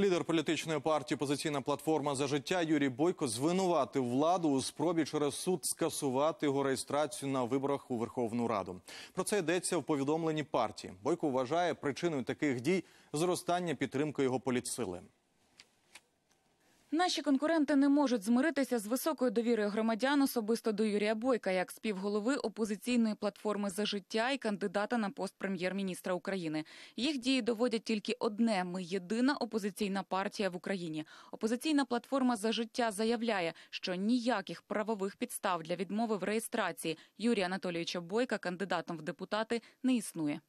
Лідер політичної партії Позиційна платформа за життя Юрій Бойко звинуватив владу у спробі через суд скасувати його реєстрацію на виборах у Верховну Раду. Про це йдеться в повідомленні партії. Бойко вважає причиною таких дій зростання підтримки його політсили. Наші конкуренти не можуть змиритися з високою довірою громадян, особисто до Юрія Бойка, як співголови опозиційної платформи за життя і кандидата на пост прем'єр-міністра України. Їх дії доводять тільки одне: ми єдина опозиційна партія в Україні. Опозиційна платформа за життя заявляє, що ніяких правових підстав для відмови в реєстрації Юрія Анатолійовича Бойка, кандидатом в депутати, не існує.